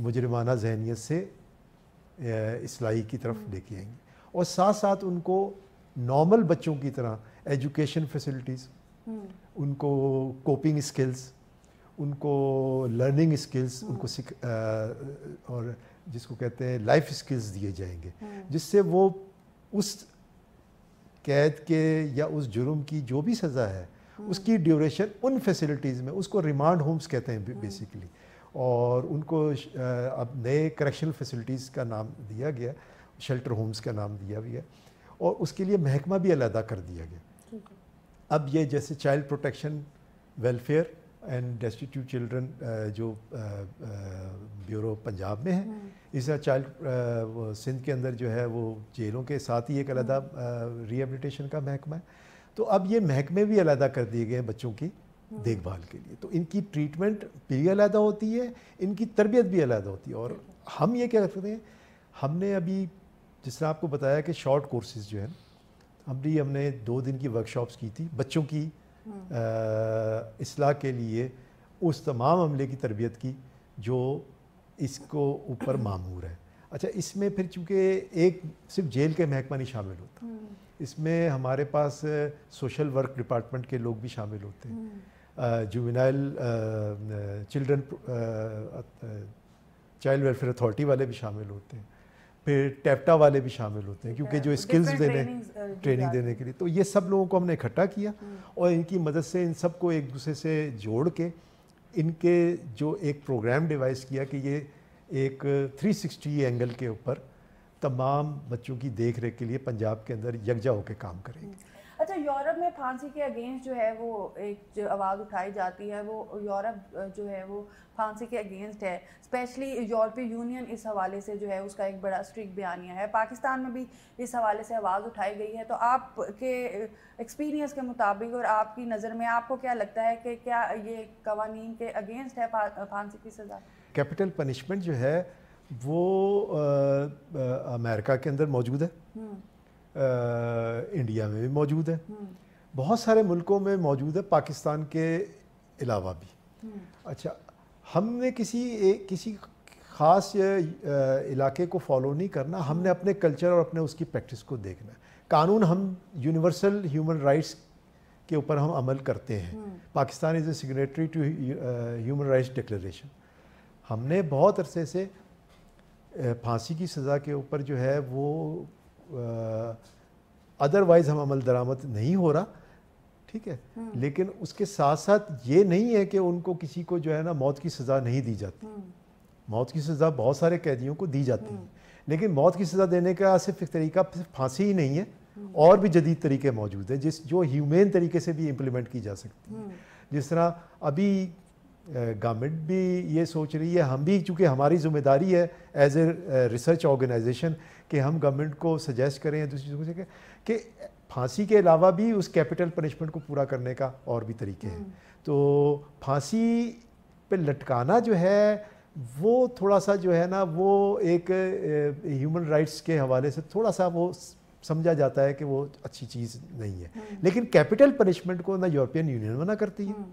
मुजरमाना जहनीत से इसलाई की तरफ हम्म। लेके आएंगे और साथ साथ उनको नॉर्मल बच्चों की तरह एजुकेशन फैसिलिटीज़ हम्म। उनको कोपिंग स्किल्स उनको लर्निंग स्किल्स उनको हाँ। सिख और जिसको कहते हैं लाइफ स्किल्स दिए जाएंगे हाँ। जिससे वो उस कैद के या उस जुर्म की जो भी सज़ा है हाँ। उसकी ड्यूरेशन उन फैसिलिटीज़ में उसको रिमांड होम्स कहते हैं बेसिकली और उनको अब नए करेक्शनल फैसिलिटीज़ का नाम दिया गया शेल्टर होम्स का नाम दिया गया और उसके लिए महकमा भी अलहदा कर दिया गया अब ये जैसे child protection welfare and destitute children जो uh, uh, ब्यूरो पंजाब में है हम्म। इस चाइल्ड uh, सिंध के अंदर जो है वो जेलों के साथ ही एक अलहदा रिहेबलीटेशन हम्म। का महकमा है तो अब ये महकमे भी अलहदा कर दिए गए बच्चों की हम्म। देखभाल के लिए तो इनकी ट्रीटमेंट भी अलहदा होती है इनकी तरबियत भी अलहदा होती है और हम ये क्या सकते हैं हमने अभी जिस तरह आपको बताया कि शॉर्ट कोर्सेज जो है अभी हमने दो दिन की वर्कशॉप्स की थी बच्चों की असलाह के लिए उस तमाम अमले की तरबियत की जो इसको ऊपर मामूर है अच्छा इसमें फिर चूँकि एक सिर्फ जेल के महकमा नहीं शामिल होता हम्म। इसमें हमारे पास सोशल वर्क डिपार्टमेंट के लोग भी शामिल होते हैं हम्म। Juvenile children child welfare authority वाले भी शामिल होते हैं फिर टैप्टा वाले भी शामिल होते हैं क्योंकि हाँ, जो स्किल्स देने ट्रेनिंग uh, देने के लिए तो ये सब लोगों को हमने इकट्ठा किया हम्म। और इनकी मदद से इन सबको एक दूसरे से जोड़ के इनके जो एक प्रोग्राम डिवाइस किया कि ये एक 360 एंगल के ऊपर तमाम बच्चों की देख रेख के लिए पंजाब के अंदर यकजा होकर काम करेंगे हम्म। अच्छा यूरोप में फांसी के अगेंस्ट जो है वो एक जो आवाज़ उठाई जाती है वो यूरोप जो है वो फांसी के अगेंस्ट है स्पेशली यूरोपीय यूनियन इस हवाले से जो है उसका एक बड़ा स्ट्रिक बयानिया है पाकिस्तान में भी इस हवाले से आवाज़ उठाई गई है तो आपके एक्सपीरियंस के मुताबिक और आपकी नज़र में आपको क्या लगता है कि क्या ये कवानीन के अगेंस्ट है फांसी की सज़ा कैपिटल पनिशमेंट जो है वो आ, आ, अमेरिका के अंदर मौजूद है हम्म। इंडिया में भी मौजूद है हम्म। बहुत सारे मुल्कों में मौजूद है पाकिस्तान के अलावा भी हम्म। अच्छा हमने किसी एक किसी ख़ास इलाके को फॉलो नहीं करना हम्म। हमने अपने कल्चर और अपने उसकी प्रैक्टिस को देखना कानून हम यूनिवर्सल ह्यूमन राइट्स के ऊपर हम अमल करते हैं Pakistan is a signatory to human rights declaration हमने बहुत अरसे से फांसी की सज़ा के ऊपर जो है वो अदरवाइज हम अमल दरामद नहीं हो रहा ठीक है हम्म। लेकिन उसके साथ साथ ये नहीं है कि उनको किसी को जो है ना मौत की सज़ा नहीं दी जाती हम्म। मौत की सज़ा बहुत सारे कैदियों को दी जाती है हम्म। लेकिन मौत की सज़ा देने का सिर्फ एक तरीका फांसी ही नहीं है और भी जदीद तरीके मौजूद हैं जिस जो ह्यूमेन तरीके से भी इम्प्लीमेंट की जा सकती है जिस तरह अभी गवर्नमेंट भी ये सोच रही है हम भी चूँकि हमारी जिम्मेदारी है एज ए रिसर्च ऑर्गेनाइजेशन कि हम गवर्नमेंट को सजेस्ट करें या दूसरी चीज़ों को कि फांसी के अलावा भी उस कैपिटल पनिशमेंट को पूरा करने का और भी तरीके हैं हम्म। तो फांसी पे लटकाना जो है वो थोड़ा सा जो है ना वो एक ह्यूमन राइट्स के हवाले से थोड़ा सा वो समझा जाता है कि वो अच्छी चीज़ नहीं है हम्म। लेकिन कैपिटल पनिशमेंट को ना यूरोपियन यूनियन मना करती है हम्म।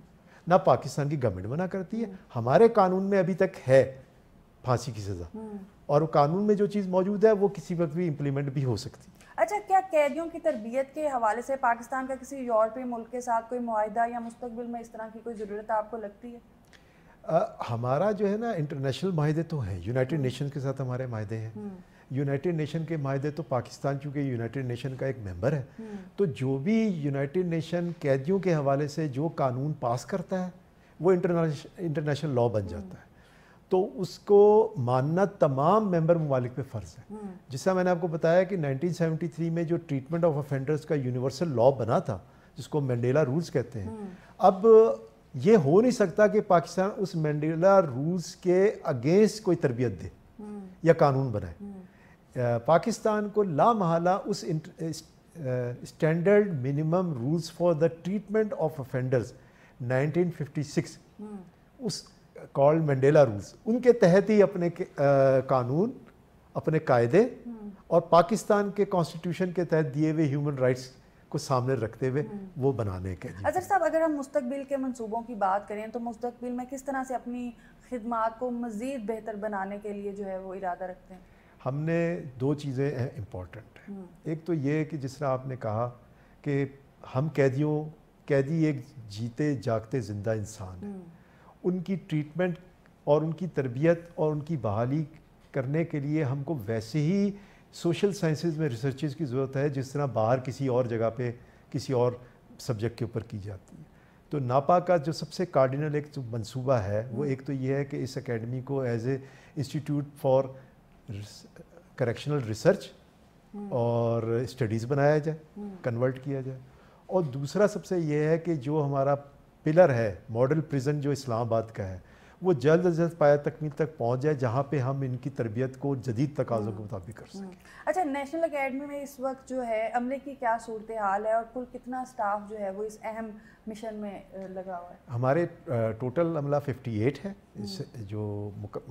ना पाकिस्तान की गवर्नमेंट मना करती है हमारे कानून में अभी तक है फांसी की सज़ा और कानून में जो चीज़ मौजूद है वो किसी वक्त भी इम्प्लीमेंट भी हो सकती है अच्छा क्या कैदियों की तरबियत के हवाले से पाकिस्तान का किसी यूरोपीय मुल्क के साथ कोई माहा या मुस्तबिल में इस तरह की कोई ज़रूरत आपको लगती है आ, हमारा जो है ना इंटरनेशनल माहे तो हैं यूनाइटेड नेशन हम्म। के साथ हमारे माहे हैं यूनाइटेड हम्म। नेशन के माहे तो पाकिस्तान चूँकि यूनाइटेड नेशन का एक मेंबर है हम्म। तो जो भी यूनाइटेड नेशन कैदियों के हवाले से जो कानून पास करता है वो इंटरनेशनल लॉ बन जाता है तो उसको मानना तमाम मेंबर ममालिक पे फ़र्ज़ है हम्म। जिससे मैंने आपको बताया कि 1973 में जो ट्रीटमेंट ऑफ अफेंडर्स का यूनिवर्सल लॉ बना था जिसको मंडेला रूल्स कहते हैं हम्म। अब ये हो नहीं सकता कि पाकिस्तान उस मैंडेला रूल्स के अगेंस्ट कोई तरबियत दे हम्म। या कानून बनाए पाकिस्तान को लामहला उस standard minimum rules for the treatment of offenders nineteen उस कॉल्ड मंडेला रूल्स उनके तहत ही अपने आ, कानून अपने कायदे हम्म। और पाकिस्तान के कॉन्स्टिट्यूशन के तहत दिए हुए ह्यूमन राइट्स को सामने रखते हुए हम्म। वो बनाने के अजहर साहब अगर हम मुस्तबिल के मनसूबों की बात करें तो मुस्तबिल में किस तरह से अपनी खदमात को मज़ीद बेहतर बनाने के लिए जो है वो इरादा रखते हैं हमने दो चीज़ें इम्पॉर्टेंट हैं हम्म। एक तो ये कि जिस तरह आपने कहा कि हम कैदियों कैदी एक जीते जागते ज़िंदा इंसान है उनकी ट्रीटमेंट और उनकी तरबियत और उनकी बहाली करने के लिए हमको वैसे ही सोशल साइंसेज में रिसर्चेज की ज़रूरत है जिस तरह बाहर किसी और जगह पे किसी और सब्जेक्ट के ऊपर की जाती है तो नापा का जो सबसे कार्डिनल एक जो मनसूबा है वो हम्म। एक तो ये है कि इस एकेडमी को as a institute for correctional research और स्टडीज़ बनाया जाए कन्वर्ट हम्म। किया जाए और दूसरा सबसे ये है कि जो हमारा पिलर है मॉडल प्रिजन जो इस्लामाबाद का है वो जल्द अज जल्द पाया तकमील तक पहुंच जाए जहाँ पे हम इनकी तरबियत को जदीद तकाजों के हम्म। मुताबिक कर सकें हम्म। अच्छा नेशनल अकेडमी में इस वक्त जो है अमले की क्या सूरत हाल है और कुल कितना स्टाफ जो है वो इस अहम मिशन में लगा हुआ है हमारे टोटल अमला 58 है हम्म। इस जो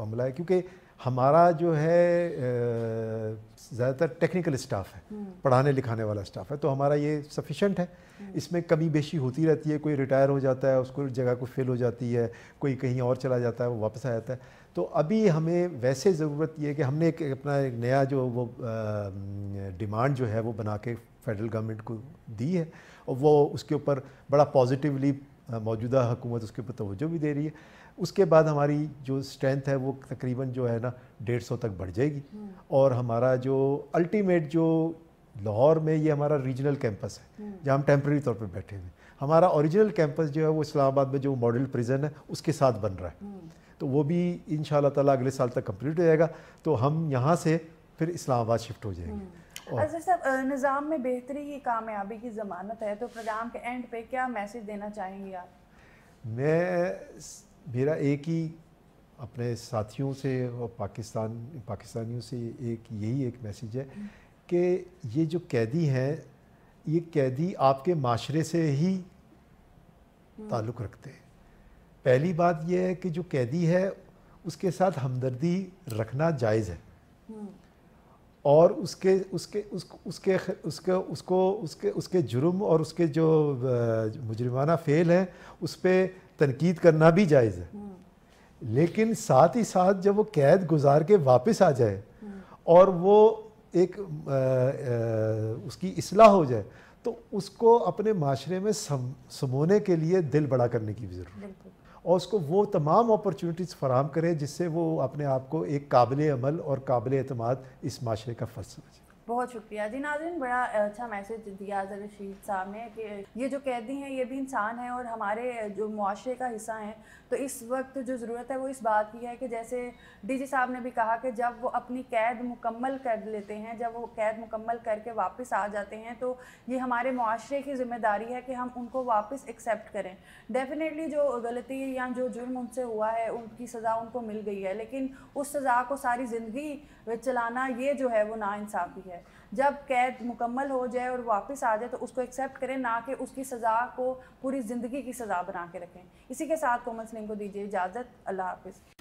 अमला है क्योंकि हमारा जो है ज़्यादातर टेक्निकल स्टाफ है हम्म। पढ़ाने लिखाने वाला स्टाफ है तो हमारा ये सफिशेंट है हम्म। इसमें कमी बेशी होती रहती है कोई रिटायर हो जाता है उसको जगह को फेल हो जाती है कोई कहीं और चला जाता है वो वापस आ जाता है तो अभी हमें वैसे ज़रूरत ये है कि हमने एक अपना एक नया जो वो डिमांड जो है वो बना के फेडरल गवर्नमेंट को दी है और वो उसके ऊपर बड़ा पॉजिटिवली मौजूदा हुकूमत उसके ऊपर तोज्जो भी दे रही है उसके बाद हमारी जो स्ट्रेंथ है वो तकरीबन जो है ना डेढ़ सौ तक बढ़ जाएगी हम्म। और हमारा जो अल्टीमेट जो लाहौर में ये हमारा रीजनल कैंपस है हम्म। जहाँ हम टेम्प्रेरी तौर पर बैठे हुए हमारा ओरिजिनल कैंपस जो है वो इस्लामाबाद में जो मॉडल प्रिजन है उसके साथ बन रहा है हम्म। तो वो भी इन ताला अगले साल तक कम्प्लीट हो जाएगा तो हम यहाँ से फिर इस्लामाबाद शिफ्ट हो जाएंगे अच्छा साहब निज़ाम में बेहतरी ही कामयाबी की ज़मानत है तो प्रोग्राम के एंड पे क्या मैसेज देना चाहेंगे आप मैं मेरा एक ही अपने साथियों से और पाकिस्तान पाकिस्तानियों से एक यही एक मैसेज है हम्म। कि ये जो कैदी हैं ये कैदी आपके माशरे से ही हम्म। ताल्लुक़ रखते हैं पहली बात यह है कि जो कैदी है उसके साथ हमदर्दी रखना जायज़ है हम्म। और उसके उसके उस, उसके उसके उसको उसके उसके जुर्म और उसके जो मुजरमाना फ़ेल है उस पर तनकीद करना भी जायज़ है लेकिन साथ ही साथ जब वो कैद गुजार के वापस आ जाए और वो एक आ, आ, उसकी असलाह हो जाए तो उसको अपने माशरे में सम, समोने के लिए दिल बड़ा करने की भी ज़रूरत और उसको वो तमाम अपॉर्चुनिटीज़ फराम करें जिससे वो अपने आप को एक काबिल अमल और काबिल अतमाद इस माशरे का फर्ज समझे बहुत शुक्रिया जी नाजिन बड़ा अच्छा मैसेज दिया अजहर रशीद साहब ने कि ये जो कैदी हैं ये भी इंसान हैं और हमारे जो मुआरे का हिस्सा हैं तो इस वक्त जो ज़रूरत है वो इस बात की है कि जैसे डीजी साहब ने भी कहा कि जब वो अपनी कैद मुकम्मल कर लेते हैं जब वो कैद मुकम्मल करके वापस आ जाते हैं तो ये हमारे माशरे की ज़िम्मेदारी है कि हम उनको वापस एक्सेप्ट करें डेफ़िनेटली जो गलती या जो जुर्म उनसे हुआ है उनकी सज़ा उनको मिल गई है लेकिन उस सज़ा को सारी ज़िंदगी चलाना ये जो है वो नाानसाफ़ी है जब कैद मुकम्मल हो जाए और वापस आ जाए तो उसको एक्सेप्ट करें ना कि उसकी सज़ा को पूरी ज़िंदगी की सज़ा बना के रखें इसी के साथ कोमल सलीम को दीजिए इजाज़त अल्लाह हाफिज़